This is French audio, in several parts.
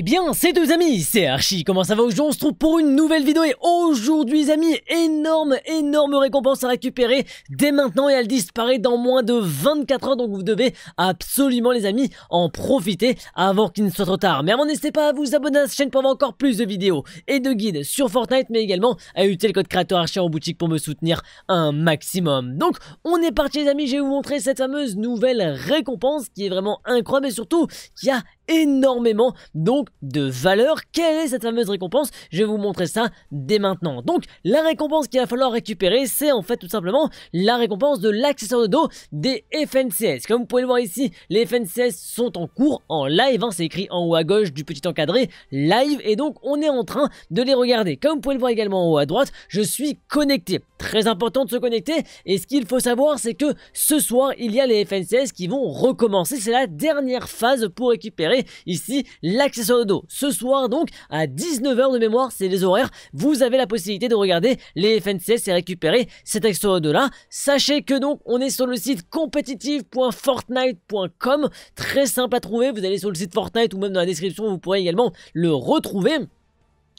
Eh bien, c'est deux amis, c'est Archie, comment ça va aujourd'hui On se trouve pour une nouvelle vidéo et aujourd'hui amis, énorme, énorme récompense à récupérer dès maintenant et elle disparaît dans moins de 24 heures donc vous devez absolument les amis en profiter avant qu'il ne soit trop tard. Mais avant n'hésitez pas à vous abonner à cette chaîne pour avoir encore plus de vidéos et de guides sur Fortnite mais également à utiliser le code créateur Archie en boutique pour me soutenir un maximum. Donc on est parti les amis, je vais vous montrer cette fameuse nouvelle récompense qui est vraiment incroyable et surtout qui a énormément donc de valeur. Quelle est cette fameuse récompense Je vais vous montrer ça dès maintenant. Donc la récompense qu'il va falloir récupérer, c'est en fait tout simplement la récompense de l'accessoire de dos des FNCS. Comme vous pouvez le voir ici, les FNCS sont en cours, en live, hein, c'est écrit en haut à gauche du petit encadré, live, et donc on est en train de les regarder. Comme vous pouvez le voir également en haut à droite, je suis connecté. Très important de se connecter, et ce qu'il faut savoir, c'est que ce soir, il y a les FNCS qui vont recommencer. C'est la dernière phase pour récupérer ici l'accessoire de dos. Ce soir donc, à 19h de mémoire, c'est les horaires, vous avez la possibilité de regarder les FNCS et récupérer cet accessoire de dos là. Sachez que donc, on est sur le site competitive.fortnite.com très simple à trouver, vous allez sur le site Fortnite ou même dans la description, vous pourrez également le retrouver.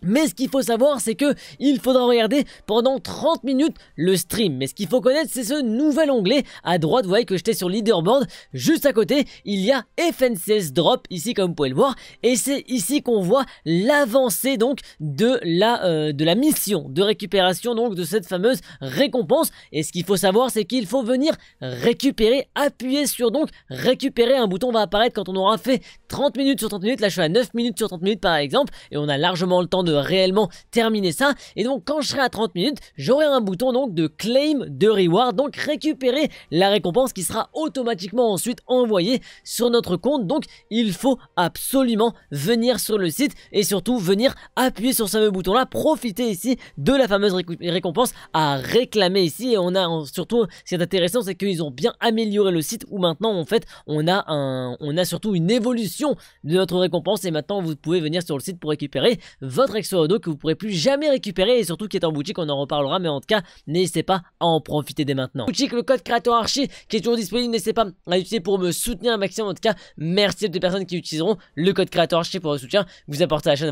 Mais ce qu'il faut savoir, c'est que il faudra regarder pendant 30 minutes le stream. Mais ce qu'il faut connaître, c'est ce nouvel onglet à droite, vous voyez que j'étais sur leaderboard. Juste à côté, il y a FNCS Drop, ici comme vous pouvez le voir. Et c'est ici qu'on voit l'avancée donc de la, euh, de la mission de récupération donc de cette fameuse récompense. Et ce qu'il faut savoir, c'est qu'il faut venir récupérer, appuyer sur donc récupérer. Un bouton va apparaître quand on aura fait 30 minutes sur 30 minutes. Là, je suis à 9 minutes sur 30 minutes par exemple. Et on a largement le temps de réellement terminer ça. Et donc quand je serai à 30 minutes, j'aurai un bouton donc de claim de reward, donc récupérer la récompense qui sera automatiquement ensuite envoyée sur notre compte. Donc il faut absolument venir sur le site et surtout venir appuyer sur ce bouton là, profiter ici de la fameuse récompense à réclamer ici. Et on a surtout ce qui est intéressant, c'est qu'ils ont bien amélioré le site où maintenant en fait on a un, on a surtout une évolution de notre récompense et maintenant vous pouvez venir sur le site pour récupérer votre que vous pourrez plus jamais récupérer et surtout qui est en boutique, on en reparlera, mais en tout cas, n'hésitez pas à en profiter dès maintenant. Boutique, le code créateur archi qui est toujours disponible, n'hésitez pas à l'utiliser pour me soutenir un maximum. En tout cas, merci à toutes les personnes qui utiliseront le code créateur archi pour le soutien vous apportez à la chaîne.